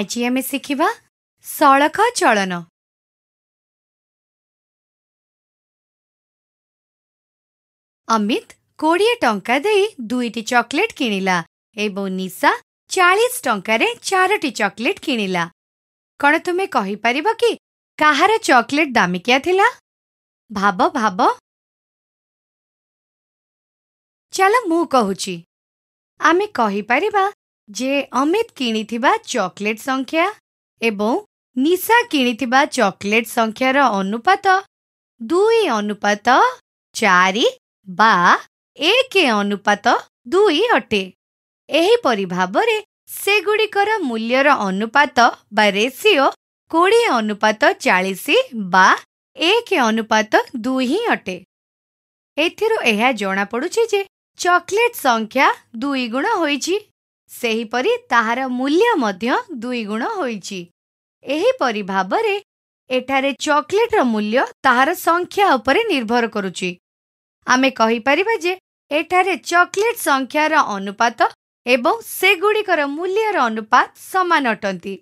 ଆଜି ଆମେ ଶିଖିବା ସଳଖ ଚଳନ ଅମିତ କୋଡ଼ିଏ ଟଙ୍କା ଦେଇ ଦୁଇଟି ଚକୋଲେଟ୍ କିଣିଲା ଏବଂ ନିଶା ଚାଳିଶ ଟଙ୍କାରେ ଚାରୋଟି ଚକୋଲେଟ୍ କିଣିଲା କ'ଣ ତୁମେ କହିପାରିବ କି କାହାର ଚକୋଲେଟ୍ ଦାମିକିଆ ଥିଲା ଭାବ ଭାବ ଚାଲ ମୁଁ କହୁଛି ଆମେ କହିପାରିବା ଯେ ଅମିତ କିଣିଥିବା ଚକୋଲେଟ୍ ସଂଖ୍ୟା ଏବଂ ନିଶା କିଣିଥିବା ଚକୋଲେଟ୍ ସଂଖ୍ୟାର ଅନୁପାତ ଦୁଇ ଅନୁପାତ ଚାରି ବା ଏକ ଅନୁପାତ ଦୁଇ ଅଟେ ଏହିପରି ଭାବରେ ସେଗୁଡ଼ିକର ମୂଲ୍ୟର ଅନୁପାତ ବା ରେସିଓ କୋଡ଼ିଏ ଅନୁପାତ ଚାଳିଶ ବା ଏକ ଅନୁପାତ ଦୁଇ ହିଁ ଅଟେ ଏଥିରୁ ଏହା ଜଣାପଡ଼ୁଛି ଯେ ଚକୋଲେଟ୍ ସଂଖ୍ୟା ଦୁଇ ଗୁଣ ହୋଇଛି ସେହିପରି ତାହାର ମୂଲ୍ୟ ମଧ୍ୟ ଦୁଇଗୁଣ ହୋଇଛି ଏହିପରି ଭାବରେ ଏଠାରେ ଚକୋଲେଟ୍ର ମୂଲ୍ୟ ତାହାର ସଂଖ୍ୟା ଉପରେ ନିର୍ଭର କରୁଛି ଆମେ କହିପାରିବା ଯେ ଏଠାରେ ଚକୋଲେଟ୍ ସଂଖ୍ୟାର ଅନୁପାତ ଏବଂ ସେଗୁଡ଼ିକର ମୂଲ୍ୟର ଅନୁପାତ ସମାନ ଅଟନ୍ତି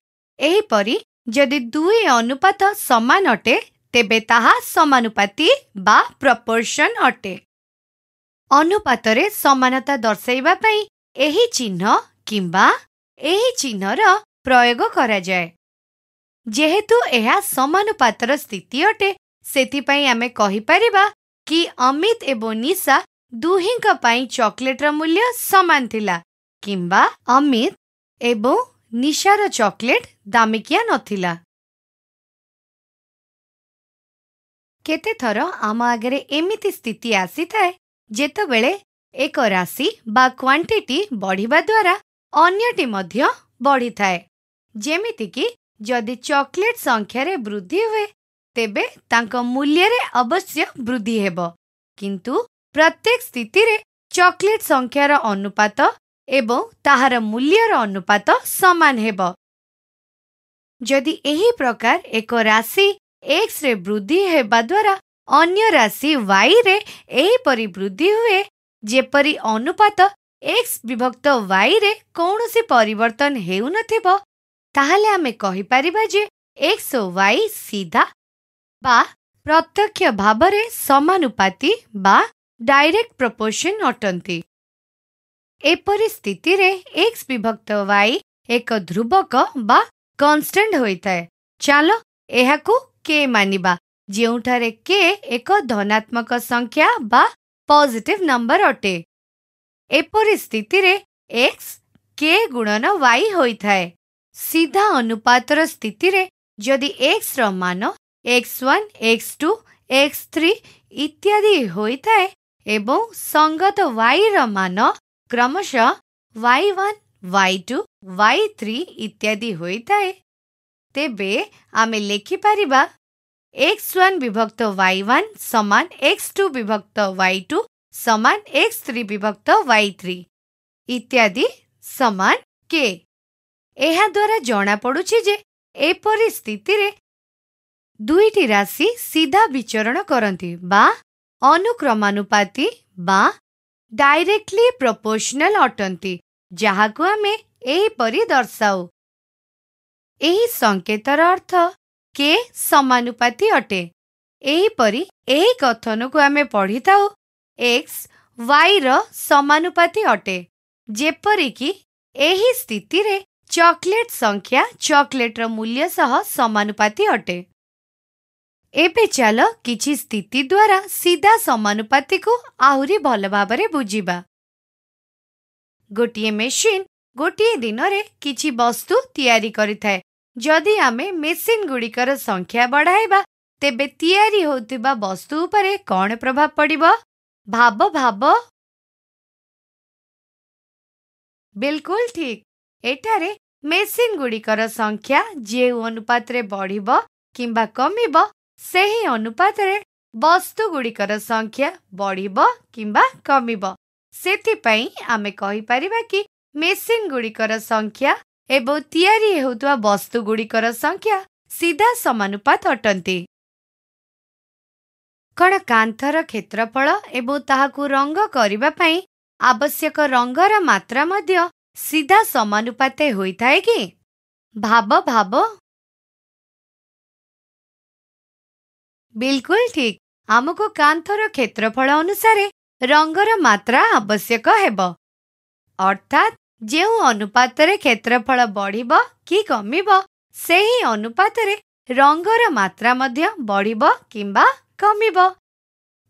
ଏହିପରି ଯଦି ଦୁଇ ଅନୁପାତ ସମାନ ଅଟେ ତେବେ ତାହା ସମାନୁପାତି ବା ପ୍ରପୋର୍ସନ୍ ଅଟେ ଅନୁପାତରେ ସମାନତା ଦର୍ଶାଇବା ପାଇଁ ଏହି ଚିହ୍ନ କିମ୍ବା ଏହି ଚିହ୍ନର ପ୍ରୟୋଗ କରାଯାଏ ଯେହେତୁ ଏହା ସମାନୁପାତର ସ୍ଥିତି ଅଟେ ସେଥିପାଇଁ ଆମେ କହିପାରିବା କି ଅମିତ ଏବଂ ନିଶା ଦୁହିଁଙ୍କ ପାଇଁ ଚକୋଲେଟ୍ର ମୂଲ୍ୟ ସମାନ ଥିଲା କିମ୍ବା ଅମିତ ଏବଂ ନିଶାର ଚକୋଲେଟ୍ ଦାମିକିଆ ନଥିଲା କେତେଥର ଆମ ଆଗରେ ଏମିତି ସ୍ଥିତି ଆସିଥାଏ ଯେତେବେଳେ ଏକ ରାଶି ବା କ୍ୱାଣ୍ଟିଟି ବଢ଼ିବା ଦ୍ୱାରା ଅନ୍ୟଟି ମଧ୍ୟ ବଢ଼ିଥାଏ ଯେମିତିକି ଯଦି ଚକୋଲେଟ୍ ସଂଖ୍ୟାରେ ବୃଦ୍ଧି ହୁଏ ତେବେ ତାଙ୍କ ମୂଲ୍ୟରେ ଅବଶ୍ୟ ବୃଦ୍ଧି ହେବ କିନ୍ତୁ ପ୍ରତ୍ୟେକ ସ୍ଥିତିରେ ଚକୋଲେଟ୍ ସଂଖ୍ୟାର ଅନୁପାତ ଏବଂ ତାହାର ମୂଲ୍ୟର ଅନୁପାତ ସମାନ ହେବ ଯଦି ଏହି ପ୍ରକାର ଏକ ରାଶି ଏକ୍ସରେ ବୃଦ୍ଧି ହେବା ଦ୍ୱାରା ଅନ୍ୟ ରାଶି ୱାଇରେ ଏହିପରି ବୃଦ୍ଧି ହୁଏ ଯେପରି ଅନୁପାତ एक्स विभक्त वाइ किवर्तन हुने पारे एक्स सीधा बा प्रत्यक्ष बा डायरेक्ट प्रोपोर्शन प्रपोसन ए परिस्थिति रे एक्स विभक्त वाइ एक ध्रुवक वा कन्स्टान्टाए चाल यहाँ के धनात्मक संख्या बा पॉजिटिव नम्बर अटे ଏପରି ସ୍ଥିତିରେ ଏକ୍ସ କେ ଗୁଣନ ୱାଇ ହୋଇଥାଏ ସିଧା ଅନୁପାତର ସ୍ଥିତିରେ ଯଦି ଏକ୍ସର ମାନ x one x two x three ଇତ୍ୟାଦି ହୋଇଥାଏ ଏବଂ ସଙ୍ଗତ ୱାଇର ମାନ କ୍ରମଶଃ y one y two y three ଇତ୍ୟାଦି ହୋଇଥାଏ ତେବେ ଆମେ ଲେଖିପାରିବା ଏକ୍ସ ୱାନ୍ ବିଭକ୍ତ ୱାଇ ୱାନ୍ ସମାନ ଏକ୍ସ ଟୁ ବିଭକ୍ତ ୱାଇ ଟୁ ସମାନ ଏକ୍ସ ଥ୍ରୀ ବିଭକ୍ତ ୱାଇ ଥ୍ରୀ ଇତ୍ୟାଦି ସମାନ କେ ଏହାଦ୍ୱାରା ଜଣାପଡ଼ୁଛି ଯେ ଏପରି ସ୍ଥିତିରେ ଦୁଇଟି ରାଶି ସିଧା ବିଚରଣ କରନ୍ତି ବା ଅନୁକ୍ରମାନୁପାତି ବା ଡାଇରେକ୍ଟଲି ପ୍ରପୋର୍ସନାଲ ଅଟନ୍ତି ଯାହାକୁ ଆମେ ଏହିପରି ଦର୍ଶାଉ ଏହି ସଂକେତର ଅର୍ଥ କେ ସମାନୁପାତି ଅଟେ ଏହିପରି ଏହି କଥନକୁ ଆମେ ପଢ଼ିଥାଉ ଏକ୍ସ ୱାଇର ସମାନୁପାତି ଅଟେ ଯେପରିକି ଏହି ସ୍ଥିତିରେ ଚକୋଲେଟ୍ ସଂଖ୍ୟା ଚକୋଲେଟ୍ର ମୂଲ୍ୟ ସହ ସମାନୁପାତି ଅଟେ ଏବେ ଚାଲ କିଛି ସ୍ଥିତି ଦ୍ୱାରା ସିଧା ସମାନୁପାତିକୁ ଆହୁରି ଭଲ ଭାବରେ ବୁଝିବା ଗୋଟିଏ ମେସିନ୍ ଗୋଟିଏ ଦିନରେ କିଛି ବସ୍ତୁ ତିଆରି କରିଥାଏ ଯଦି ଆମେ ମେସିନ୍ଗୁଡ଼ିକର ସଂଖ୍ୟା ବଢ଼ାଇବା ତେବେ ତିଆରି ହେଉଥିବା ବସ୍ତୁ ଉପରେ କ'ଣ ପ୍ରଭାବ ପଡ଼ିବ ଭାବ ଭାବ ବିଲକୁଲ ଠିକ୍ ଏଠାରେ ମେସିନ୍ ଗୁଡ଼ିକର ସଂଖ୍ୟା ଯେଉଁ ଅନୁପାତରେ ବଢ଼ିବ କିମ୍ବା କମିବ ସେହି ଅନୁପାତରେ ବସ୍ତୁଗୁଡ଼ିକର ସଂଖ୍ୟା ବଢ଼ିବ କିମ୍ବା କମିବ ସେଥିପାଇଁ ଆମେ କହିପାରିବା କି ମେସିନ୍ ଗୁଡ଼ିକର ସଂଖ୍ୟା ଏବଂ ତିଆରି ହେଉଥିବା ବସ୍ତୁଗୁଡ଼ିକର ସଂଖ୍ୟା ସିଧା ସମାନୁପାତ ଅଟନ୍ତି ଚିକ୍କଣ କାନ୍ଥର କ୍ଷେତ୍ରଫଳ ଏବଂ ତାହାକୁ ରଙ୍ଗ କରିବା ପାଇଁ ଆବଶ୍ୟକ ରଙ୍ଗର ମାତ୍ରା ମଧ୍ୟ ସିଧା ସମାନୁପାତେ ହୋଇଥାଏ କି ଭାବ ଭାବ ବିଲକୁଲ ଠିକ୍ ଆମକୁ କାନ୍ଥର କ୍ଷେତ୍ରଫଳ ଅନୁସାରେ ରଙ୍ଗର ମାତ୍ରା ଆବଶ୍ୟକ ହେବ ଅର୍ଥାତ୍ ଯେଉଁ ଅନୁପାତରେ କ୍ଷେତ୍ରଫଳ ବଢ଼ିବ କି କମିବ ସେହି ଅନୁପାତରେ ରଙ୍ଗର ମାତ୍ରା ମଧ୍ୟ ବଢ଼ିବ କିମ୍ବା କମିବ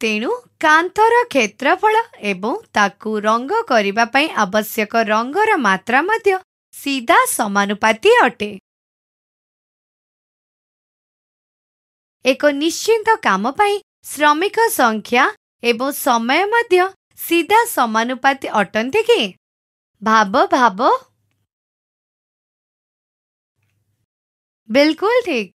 ତେଣୁ କାନ୍ଥର କ୍ଷେତ୍ରଫଳ ଏବଂ ତାକୁ ରଙ୍ଗ କରିବା ପାଇଁ ଆବଶ୍ୟକ ରଙ୍ଗର ମାତ୍ରା ମଧ୍ୟ ସିଧା ସମାନୁପାତି ଅଟେ ଏକ ନିଶ୍ଚିନ୍ତ କାମ ପାଇଁ ଶ୍ରମିକ ସଂଖ୍ୟା ଏବଂ ସମୟ ମଧ୍ୟ ସିଧା ସମାନୁପାତି ଅଟନ୍ତି କି ଭାବ ଭାବ ବିଲକୁଲ ଠିକ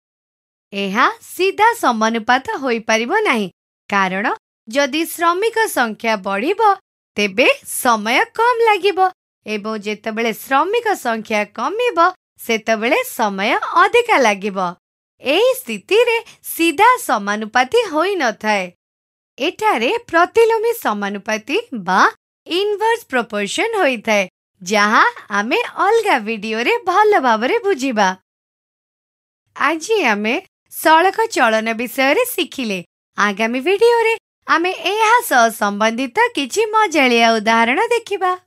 ଏହା ସିଧା ସମାନୁପାତ ହୋଇପାରିବ ନାହିଁ କାରଣ ଯଦି ଶ୍ରମିକ ସଂଖ୍ୟା ବଢ଼ିବ ତେବେ ସମୟ କମ୍ ଲାଗିବ ଏବଂ ଯେତେବେଳେ ଶ୍ରମିକ ସଂଖ୍ୟା କମିବ ସେତେବେଳେ ସମୟ ଅଧିକା ଲାଗିବ ଏହି ସ୍ଥିତିରେ ସିଧା ସମାନୁପାତି ହୋଇନଥାଏ ଏଠାରେ ପ୍ରତିଲୋମି ସମାନୁପାତି ବା ଇନଭର୍ସ ପ୍ରପୋର୍ସନ୍ ହୋଇଥାଏ ଯାହା ଆମେ ଅଲଗା ଭିଡିଓରେ ଭଲ ଭାବରେ ବୁଝିବା ଆଜି ଆମେ ସଳଖ ଚଳନ ବିଷୟରେ ଶିଖିଲେ ଆଗାମୀ ଭିଡିଓରେ ଆମେ ଏହା ସହ ସମ୍ବନ୍ଧିତ କିଛି ମଜାଳିଆ ଉଦାହରଣ ଦେଖିବା